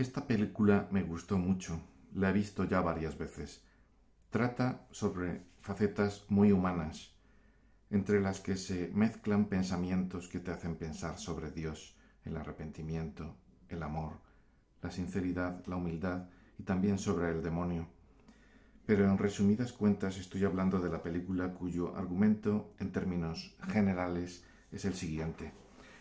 Esta película me gustó mucho, la he visto ya varias veces. Trata sobre facetas muy humanas, entre las que se mezclan pensamientos que te hacen pensar sobre Dios, el arrepentimiento, el amor, la sinceridad, la humildad y también sobre el demonio. Pero en resumidas cuentas estoy hablando de la película cuyo argumento, en términos generales, es el siguiente.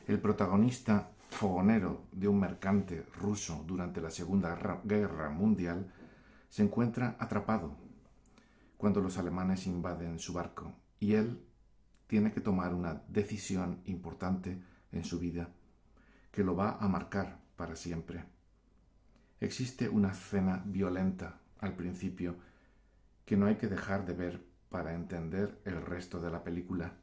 El protagonista fogonero de un mercante ruso durante la Segunda Guerra Mundial, se encuentra atrapado cuando los alemanes invaden su barco y él tiene que tomar una decisión importante en su vida que lo va a marcar para siempre. Existe una escena violenta al principio que no hay que dejar de ver para entender el resto de la película.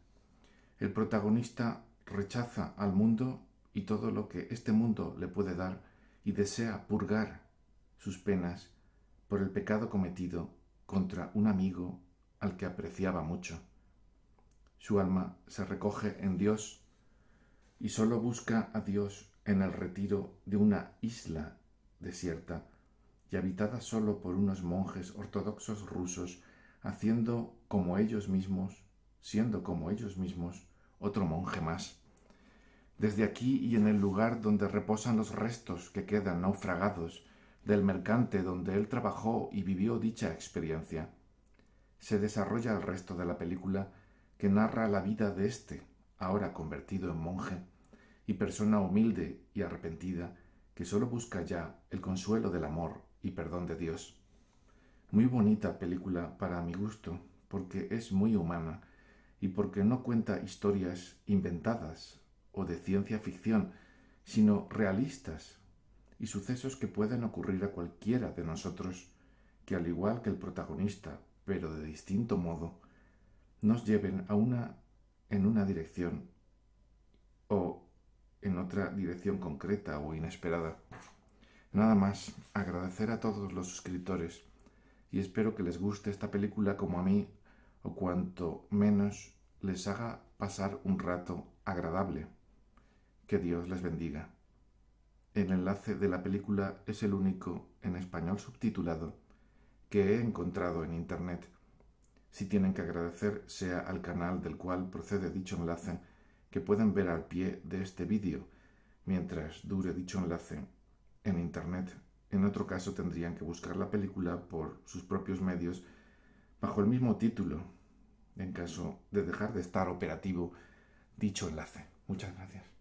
El protagonista rechaza al mundo y todo lo que este mundo le puede dar y desea purgar sus penas por el pecado cometido contra un amigo al que apreciaba mucho. Su alma se recoge en Dios y solo busca a Dios en el retiro de una isla desierta y habitada solo por unos monjes ortodoxos rusos, haciendo como ellos mismos, siendo como ellos mismos, otro monje más desde aquí y en el lugar donde reposan los restos que quedan naufragados del mercante donde él trabajó y vivió dicha experiencia, se desarrolla el resto de la película que narra la vida de éste, ahora convertido en monje, y persona humilde y arrepentida que sólo busca ya el consuelo del amor y perdón de Dios. Muy bonita película para mi gusto, porque es muy humana y porque no cuenta historias inventadas o de ciencia ficción, sino realistas y sucesos que pueden ocurrir a cualquiera de nosotros, que al igual que el protagonista, pero de distinto modo, nos lleven a una en una dirección o en otra dirección concreta o inesperada. Nada más, agradecer a todos los suscriptores y espero que les guste esta película como a mí o cuanto menos les haga pasar un rato agradable. Que Dios les bendiga. El enlace de la película es el único en español subtitulado que he encontrado en Internet. Si tienen que agradecer, sea al canal del cual procede dicho enlace, que pueden ver al pie de este vídeo, mientras dure dicho enlace en Internet. En otro caso tendrían que buscar la película por sus propios medios bajo el mismo título, en caso de dejar de estar operativo dicho enlace. Muchas gracias.